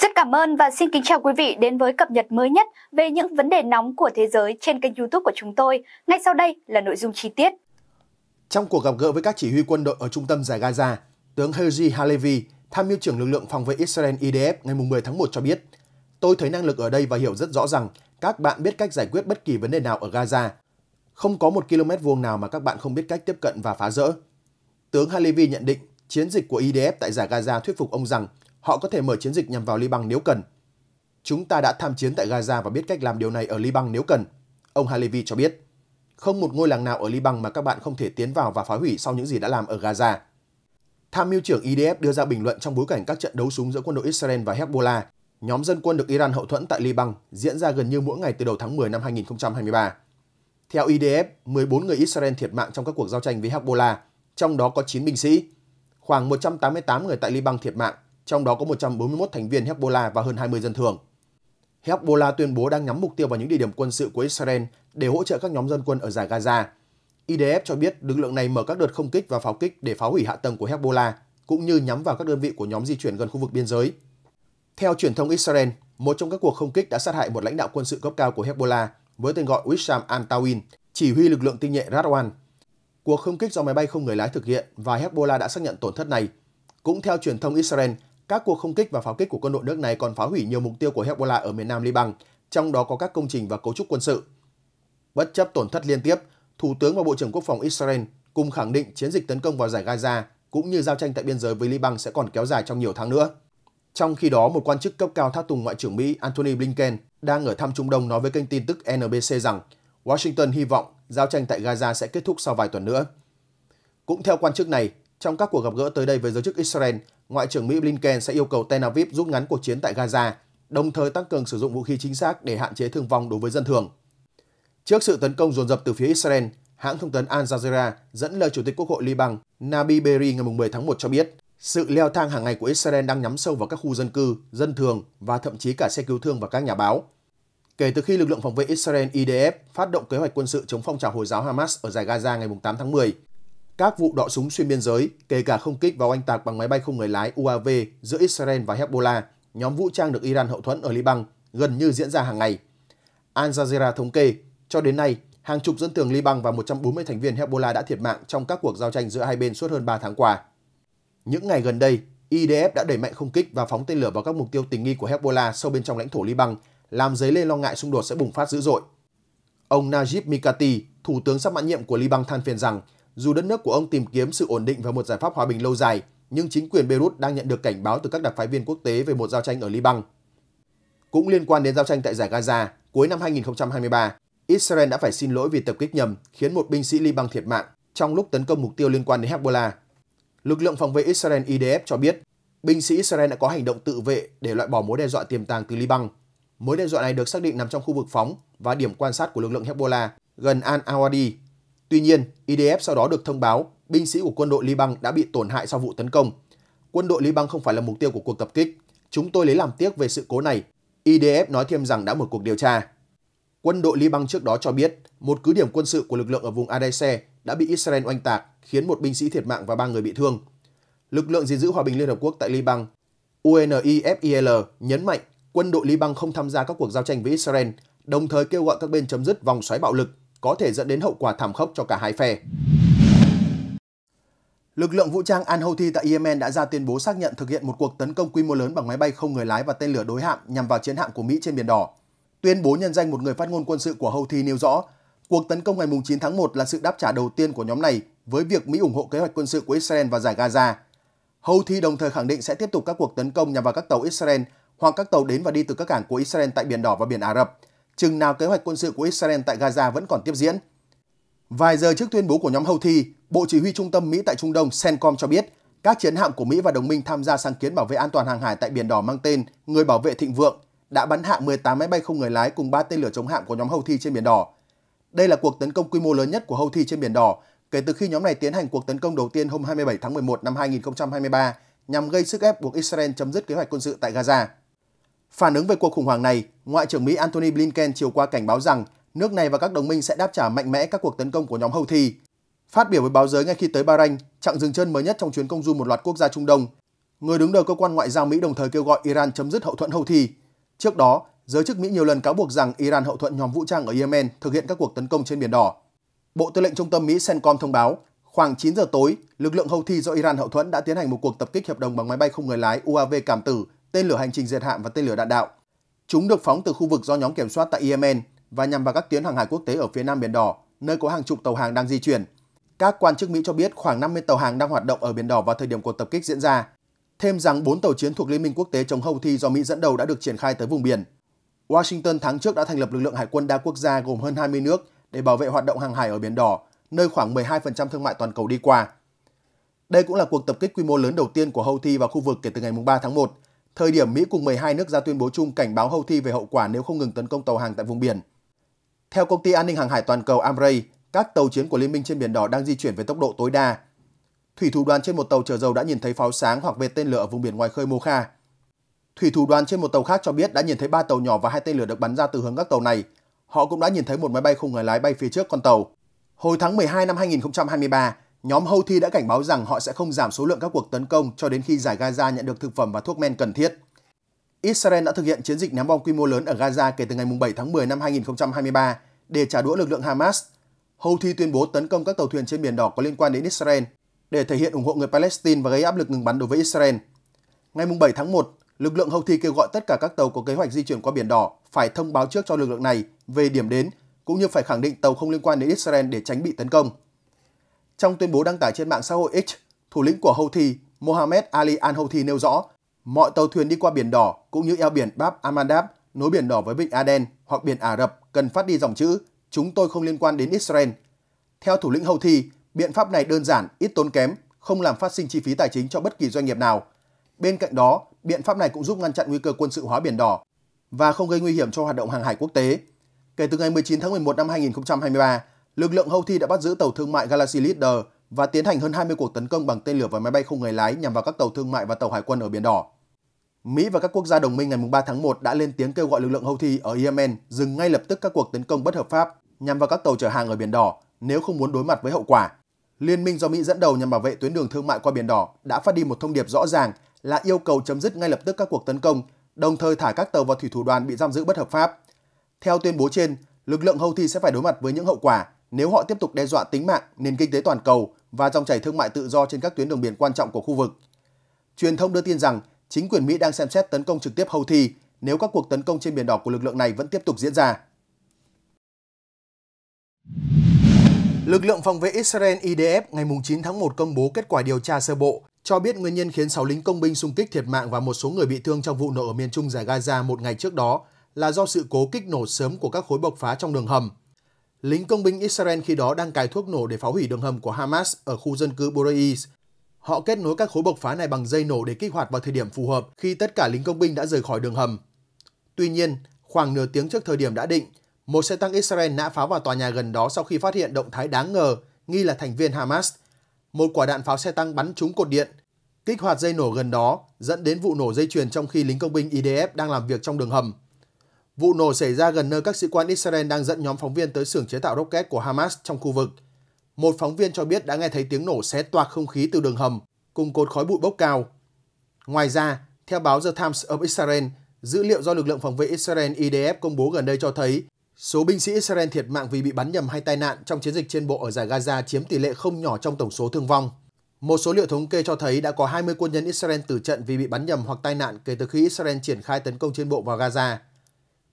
Rất cảm ơn và xin kính chào quý vị đến với cập nhật mới nhất về những vấn đề nóng của thế giới trên kênh youtube của chúng tôi. Ngay sau đây là nội dung chi tiết. Trong cuộc gặp gỡ với các chỉ huy quân đội ở trung tâm giải Gaza, tướng Herzi Halevi, tham mưu trưởng lực lượng phòng vệ Israel IDF ngày 10 tháng 1 cho biết, Tôi thấy năng lực ở đây và hiểu rất rõ rằng các bạn biết cách giải quyết bất kỳ vấn đề nào ở Gaza. Không có một km vuông nào mà các bạn không biết cách tiếp cận và phá rỡ. Tướng Halevi nhận định chiến dịch của IDF tại giải Gaza thuyết phục ông rằng họ có thể mở chiến dịch nhằm vào Liban nếu cần. Chúng ta đã tham chiến tại Gaza và biết cách làm điều này ở Liban nếu cần, ông Halevi cho biết. Không một ngôi làng nào ở Liban mà các bạn không thể tiến vào và phá hủy sau những gì đã làm ở Gaza. Tham mưu trưởng IDF đưa ra bình luận trong bối cảnh các trận đấu súng giữa quân đội Israel và Hezbollah, nhóm dân quân được Iran hậu thuẫn tại Liban, diễn ra gần như mỗi ngày từ đầu tháng 10 năm 2023. Theo IDF, 14 người Israel thiệt mạng trong các cuộc giao tranh với Hezbollah, trong đó có 9 binh sĩ, Khoảng 188 người tại Liban thiệt mạng, trong đó có 141 thành viên Hezbollah và hơn 20 dân thường. Hezbollah tuyên bố đang nhắm mục tiêu vào những địa điểm quân sự của Israel để hỗ trợ các nhóm dân quân ở giải Gaza. IDF cho biết lực lượng này mở các đợt không kích và pháo kích để phá hủy hạ tầng của Hezbollah, cũng như nhắm vào các đơn vị của nhóm di chuyển gần khu vực biên giới. Theo truyền thông Israel, một trong các cuộc không kích đã sát hại một lãnh đạo quân sự cấp cao của Hezbollah với tên gọi Wissam al-Tawin, chỉ huy lực lượng tinh nhuệ Radwan Cuộc không kích do máy bay không người lái thực hiện và Hezbollah đã xác nhận tổn thất này. Cũng theo truyền thông Israel, các cuộc không kích và pháo kích của quân đội nước này còn phá hủy nhiều mục tiêu của Hezbollah ở miền nam Liban, trong đó có các công trình và cấu trúc quân sự. Bất chấp tổn thất liên tiếp, Thủ tướng và Bộ trưởng Quốc phòng Israel cùng khẳng định chiến dịch tấn công vào giải Gaza cũng như giao tranh tại biên giới với Liban sẽ còn kéo dài trong nhiều tháng nữa. Trong khi đó, một quan chức cấp cao tháp tùng Ngoại trưởng Mỹ Antony Blinken đang ở thăm Trung Đông nói với kênh tin tức NBC rằng Washington hy vọng giao tranh tại Gaza sẽ kết thúc sau vài tuần nữa. Cũng theo quan chức này, trong các cuộc gặp gỡ tới đây với giới chức Israel, Ngoại trưởng Mỹ Blinken sẽ yêu cầu Tel Aviv rút ngắn cuộc chiến tại Gaza, đồng thời tăng cường sử dụng vũ khí chính xác để hạn chế thương vong đối với dân thường. Trước sự tấn công dồn dập từ phía Israel, hãng thông tấn Al Jazeera dẫn lời Chủ tịch Quốc hội Liban Nabi Berri ngày 10 tháng 1 cho biết, sự leo thang hàng ngày của Israel đang nhắm sâu vào các khu dân cư, dân thường và thậm chí cả xe cứu thương và các nhà báo kể từ khi lực lượng phòng vệ Israel IDF phát động kế hoạch quân sự chống phong trào Hồi giáo Hamas ở giải Gaza ngày 8 tháng 10. Các vụ đọ súng xuyên biên giới, kể cả không kích vào oanh tạc bằng máy bay không người lái UAV giữa Israel và Hezbollah, nhóm vũ trang được Iran hậu thuẫn ở Liban, gần như diễn ra hàng ngày. Al Jazeera thống kê, cho đến nay, hàng chục dân thường Liban và 140 thành viên Hezbollah đã thiệt mạng trong các cuộc giao tranh giữa hai bên suốt hơn 3 tháng qua. Những ngày gần đây, IDF đã đẩy mạnh không kích và phóng tên lửa vào các mục tiêu tình nghi của Hezbollah sâu bên trong lãnh thổ Liban làm dấy lên lo ngại xung đột sẽ bùng phát dữ dội. Ông Najib Mikati, thủ tướng sắp mãn nhiệm của Liban than phiền rằng, dù đất nước của ông tìm kiếm sự ổn định và một giải pháp hòa bình lâu dài, nhưng chính quyền Beirut đang nhận được cảnh báo từ các đặc phái viên quốc tế về một giao tranh ở Liban. Cũng liên quan đến giao tranh tại giải Gaza, cuối năm 2023, Israel đã phải xin lỗi vì tập kích nhầm khiến một binh sĩ Liban thiệt mạng trong lúc tấn công mục tiêu liên quan đến Hezbollah. Lực lượng phòng vệ Israel IDF cho biết, binh sĩ Israel đã có hành động tự vệ để loại bỏ mối đe dọa tiềm tàng từ Liban Mối đe dọa này được xác định nằm trong khu vực phóng và điểm quan sát của lực lượng Hezbollah gần Al-Awadi. Tuy nhiên, IDF sau đó được thông báo binh sĩ của quân đội Liban đã bị tổn hại sau vụ tấn công. Quân đội Liban không phải là mục tiêu của cuộc tập kích. Chúng tôi lấy làm tiếc về sự cố này. IDF nói thêm rằng đã mở cuộc điều tra. Quân đội Liban trước đó cho biết một cứ điểm quân sự của lực lượng ở vùng Adese đã bị Israel oanh tạc, khiến một binh sĩ thiệt mạng và ba người bị thương. Lực lượng gìn giữ hòa bình Liên Hợp Quốc tại Liban, UNIFIL, nhấn mạnh quân đội Liban không tham gia các cuộc giao tranh với Israel, đồng thời kêu gọi các bên chấm dứt vòng xoáy bạo lực có thể dẫn đến hậu quả thảm khốc cho cả hai phe. Lực lượng vũ trang Al-Houthi tại Yemen đã ra tuyên bố xác nhận thực hiện một cuộc tấn công quy mô lớn bằng máy bay không người lái và tên lửa đối hạm nhằm vào chiến hạm của Mỹ trên Biển Đỏ. Tuyên bố nhân danh một người phát ngôn quân sự của Houthi nêu rõ, cuộc tấn công ngày 9 tháng 1 là sự đáp trả đầu tiên của nhóm này với việc Mỹ ủng hộ kế hoạch quân sự của Israel và giải Gaza. Houthi đồng thời khẳng định sẽ tiếp tục các cuộc tấn công nhằm vào các tàu Israel hoặc các tàu đến và đi từ các cảng của Israel tại Biển Đỏ và Biển Ả Rập, chừng nào kế hoạch quân sự của Israel tại Gaza vẫn còn tiếp diễn. Vài giờ trước tuyên bố của nhóm Houthi, Bộ Chỉ huy Trung tâm Mỹ tại Trung Đông CENTCOM cho biết các chiến hạm của Mỹ và đồng minh tham gia sáng kiến bảo vệ an toàn hàng hải tại Biển Đỏ mang tên Người Bảo vệ Thịnh Vượng đã bắn hạ 18 máy bay không người lái cùng 3 tên lửa chống hạm của nhóm Houthi trên Biển Đỏ. Đây là cuộc tấn công quy mô lớn nhất của Houthi trên Biển Đỏ kể từ khi nhóm này tiến hành cuộc tấn công đầu tiên hôm 27 tháng 11 năm 2023 nhằm gây sức ép buộc Israel chấm dứt kế hoạch quân sự tại Gaza. Phản ứng về cuộc khủng hoảng này, Ngoại trưởng Mỹ Antony Blinken chiều qua cảnh báo rằng nước này và các đồng minh sẽ đáp trả mạnh mẽ các cuộc tấn công của nhóm Houthi. Phát biểu với báo giới ngay khi tới Bahrain, chặng dừng chân mới nhất trong chuyến công du một loạt quốc gia Trung Đông, người đứng đầu cơ quan ngoại giao Mỹ đồng thời kêu gọi Iran chấm dứt hậu thuẫn Houthi. Trước đó, giới chức Mỹ nhiều lần cáo buộc rằng Iran hậu thuẫn nhóm vũ trang ở Yemen thực hiện các cuộc tấn công trên Biển Đỏ. Bộ Tư lệnh Trung tâm Mỹ CENTCOM thông báo, khoảng 9 giờ tối, lực lượng Houthi do Iran hậu thuẫn đã tiến hành một cuộc tập kích hiệp đồng bằng máy bay không người lái UAV cảm tử tên lửa hành trình diệt hạm và tên lửa đạn đạo. Chúng được phóng từ khu vực do nhóm kiểm soát tại Yemen và nhằm vào các tuyến hàng hải quốc tế ở phía Nam Biển Đỏ, nơi có hàng chục tàu hàng đang di chuyển. Các quan chức Mỹ cho biết khoảng 50 tàu hàng đang hoạt động ở Biển Đỏ vào thời điểm cuộc tập kích diễn ra. Thêm rằng 4 tàu chiến thuộc Liên minh quốc tế chống Houthi do Mỹ dẫn đầu đã được triển khai tới vùng biển. Washington tháng trước đã thành lập lực lượng hải quân đa quốc gia gồm hơn 20 nước để bảo vệ hoạt động hàng hải ở Biển Đỏ, nơi khoảng 12% thương mại toàn cầu đi qua. Đây cũng là cuộc tập kích quy mô lớn đầu tiên của Houthi vào khu vực kể từ ngày 3 tháng 1, thời điểm Mỹ cùng 12 nước ra tuyên bố chung cảnh báo Houthi về hậu quả nếu không ngừng tấn công tàu hàng tại vùng biển. Theo công ty an ninh hàng hải toàn cầu Amrey, các tàu chiến của Liên minh trên Biển Đỏ đang di chuyển với tốc độ tối đa. Thủy thủ đoàn trên một tàu chở dầu đã nhìn thấy pháo sáng hoặc vệt tên lửa ở vùng biển ngoài khơi Mocha. Thủy thủ đoàn trên một tàu khác cho biết đã nhìn thấy ba tàu nhỏ và hai tên lửa được bắn ra từ hướng các tàu này. Họ cũng đã nhìn thấy một máy bay không người lái bay phía trước con tàu. Hồi tháng 12 năm 2023, Nhóm Houthi đã cảnh báo rằng họ sẽ không giảm số lượng các cuộc tấn công cho đến khi giải Gaza nhận được thực phẩm và thuốc men cần thiết. Israel đã thực hiện chiến dịch ném bom quy mô lớn ở Gaza kể từ ngày 7 tháng 10 năm 2023 để trả đũa lực lượng Hamas. Houthi tuyên bố tấn công các tàu thuyền trên Biển Đỏ có liên quan đến Israel để thể hiện ủng hộ người Palestine và gây áp lực ngừng bắn đối với Israel. Ngày 7 tháng 1, lực lượng Houthi kêu gọi tất cả các tàu có kế hoạch di chuyển qua Biển Đỏ phải thông báo trước cho lực lượng này về điểm đến, cũng như phải khẳng định tàu không liên quan đến Israel để tránh bị tấn công. Trong tuyên bố đăng tải trên mạng xã hội X, thủ lĩnh của Houthi Mohammed Ali al-Houthi nêu rõ, mọi tàu thuyền đi qua Biển Đỏ cũng như eo biển Bab Amandab nối Biển Đỏ với Vịnh Aden hoặc Biển Ả Rập cần phát đi dòng chữ chúng tôi không liên quan đến Israel. Theo thủ lĩnh Houthi, biện pháp này đơn giản, ít tốn kém, không làm phát sinh chi phí tài chính cho bất kỳ doanh nghiệp nào. Bên cạnh đó, biện pháp này cũng giúp ngăn chặn nguy cơ quân sự hóa Biển Đỏ và không gây nguy hiểm cho hoạt động hàng hải quốc tế. Kể từ ngày 19 tháng 11 năm 2023, lực lượng Houthi đã bắt giữ tàu thương mại Galaxy Leader và tiến hành hơn 20 cuộc tấn công bằng tên lửa và máy bay không người lái nhằm vào các tàu thương mại và tàu hải quân ở Biển Đỏ. Mỹ và các quốc gia đồng minh ngày 3 tháng 1 đã lên tiếng kêu gọi lực lượng Houthi ở Yemen dừng ngay lập tức các cuộc tấn công bất hợp pháp nhằm vào các tàu chở hàng ở Biển Đỏ nếu không muốn đối mặt với hậu quả. Liên minh do Mỹ dẫn đầu nhằm bảo vệ tuyến đường thương mại qua Biển Đỏ đã phát đi một thông điệp rõ ràng là yêu cầu chấm dứt ngay lập tức các cuộc tấn công, đồng thời thả các tàu và thủy thủ đoàn bị giam giữ bất hợp pháp. Theo tuyên bố trên, lực lượng Houthi sẽ phải đối mặt với những hậu quả nếu họ tiếp tục đe dọa tính mạng nền kinh tế toàn cầu và dòng chảy thương mại tự do trên các tuyến đường biển quan trọng của khu vực. Truyền thông đưa tin rằng chính quyền Mỹ đang xem xét tấn công trực tiếp Houthi nếu các cuộc tấn công trên biển đỏ của lực lượng này vẫn tiếp tục diễn ra. Lực lượng phòng vệ Israel IDF ngày 9 tháng 1 công bố kết quả điều tra sơ bộ cho biết nguyên nhân khiến 6 lính công binh xung kích thiệt mạng và một số người bị thương trong vụ nổ ở miền trung giải Gaza một ngày trước đó là do sự cố kích nổ sớm của các khối bộc phá trong đường hầm. Lính công binh Israel khi đó đang cài thuốc nổ để phá hủy đường hầm của Hamas ở khu dân cư Boreis. Họ kết nối các khối bộc phá này bằng dây nổ để kích hoạt vào thời điểm phù hợp khi tất cả lính công binh đã rời khỏi đường hầm. Tuy nhiên, khoảng nửa tiếng trước thời điểm đã định, một xe tăng Israel nã pháo vào tòa nhà gần đó sau khi phát hiện động thái đáng ngờ nghi là thành viên Hamas. Một quả đạn pháo xe tăng bắn trúng cột điện, kích hoạt dây nổ gần đó dẫn đến vụ nổ dây chuyền trong khi lính công binh IDF đang làm việc trong đường hầm. Vụ nổ xảy ra gần nơi các sĩ quan Israel đang dẫn nhóm phóng viên tới xưởng chế tạo rocket của Hamas trong khu vực. Một phóng viên cho biết đã nghe thấy tiếng nổ xé toạc không khí từ đường hầm, cùng cột khói bụi bốc cao. Ngoài ra, theo báo The Times of Israel, dữ liệu do lực lượng phòng vệ Israel IDF công bố gần đây cho thấy số binh sĩ Israel thiệt mạng vì bị bắn nhầm hay tai nạn trong chiến dịch trên bộ ở giải Gaza chiếm tỷ lệ không nhỏ trong tổng số thương vong. Một số liệu thống kê cho thấy đã có 20 quân nhân Israel tử trận vì bị bắn nhầm hoặc tai nạn kể từ khi Israel triển khai tấn công trên bộ vào Gaza.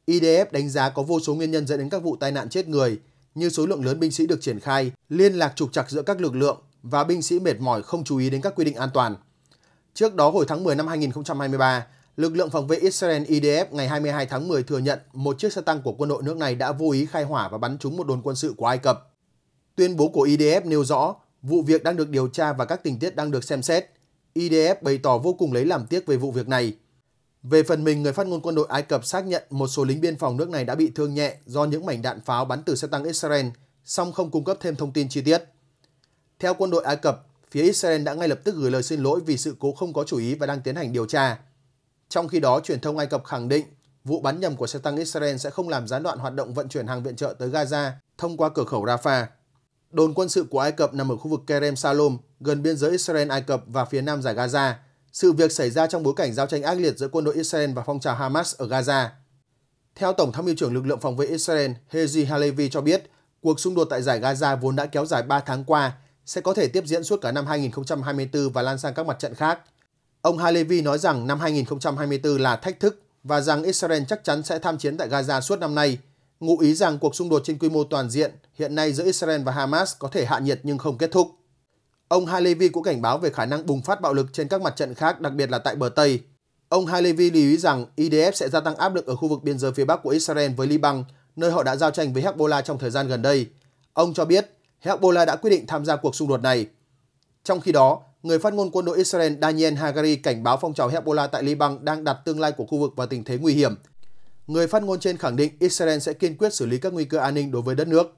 IDF đánh giá có vô số nguyên nhân dẫn đến các vụ tai nạn chết người, như số lượng lớn binh sĩ được triển khai, liên lạc trục trặc giữa các lực lượng và binh sĩ mệt mỏi không chú ý đến các quy định an toàn. Trước đó hồi tháng 10 năm 2023, lực lượng phòng vệ Israel IDF ngày 22 tháng 10 thừa nhận một chiếc xe tăng của quân đội nước này đã vô ý khai hỏa và bắn trúng một đồn quân sự của Ai Cập. Tuyên bố của IDF nêu rõ, vụ việc đang được điều tra và các tình tiết đang được xem xét. IDF bày tỏ vô cùng lấy làm tiếc về vụ việc này. Về phần mình, người phát ngôn quân đội Ai Cập xác nhận một số lính biên phòng nước này đã bị thương nhẹ do những mảnh đạn pháo bắn từ xe tăng Israel, song không cung cấp thêm thông tin chi tiết. Theo quân đội Ai Cập, phía Israel đã ngay lập tức gửi lời xin lỗi vì sự cố không có chủ ý và đang tiến hành điều tra. Trong khi đó, truyền thông Ai Cập khẳng định vụ bắn nhầm của xe tăng Israel sẽ không làm gián đoạn hoạt động vận chuyển hàng viện trợ tới Gaza thông qua cửa khẩu Rafah. Đồn quân sự của Ai Cập nằm ở khu vực Kerem Salom, gần biên giới Israel-Ai Cập và phía nam giải Gaza, sự việc xảy ra trong bối cảnh giao tranh ác liệt giữa quân đội Israel và phong trào Hamas ở Gaza. Theo Tổng tham mưu trưởng lực lượng phòng vệ Israel Hezi Halevi cho biết, cuộc xung đột tại giải Gaza vốn đã kéo dài 3 tháng qua sẽ có thể tiếp diễn suốt cả năm 2024 và lan sang các mặt trận khác. Ông Halevi nói rằng năm 2024 là thách thức và rằng Israel chắc chắn sẽ tham chiến tại Gaza suốt năm nay, ngụ ý rằng cuộc xung đột trên quy mô toàn diện hiện nay giữa Israel và Hamas có thể hạ nhiệt nhưng không kết thúc. Ông Halevi cũng cảnh báo về khả năng bùng phát bạo lực trên các mặt trận khác, đặc biệt là tại bờ Tây. Ông Halevi lưu ý rằng IDF sẽ gia tăng áp lực ở khu vực biên giới phía bắc của Israel với Liban, nơi họ đã giao tranh với Hezbollah trong thời gian gần đây. Ông cho biết Hezbollah đã quyết định tham gia cuộc xung đột này. Trong khi đó, người phát ngôn quân đội Israel Daniel Hagari cảnh báo phong trào Hezbollah tại Liban đang đặt tương lai của khu vực vào tình thế nguy hiểm. Người phát ngôn trên khẳng định Israel sẽ kiên quyết xử lý các nguy cơ an ninh đối với đất nước.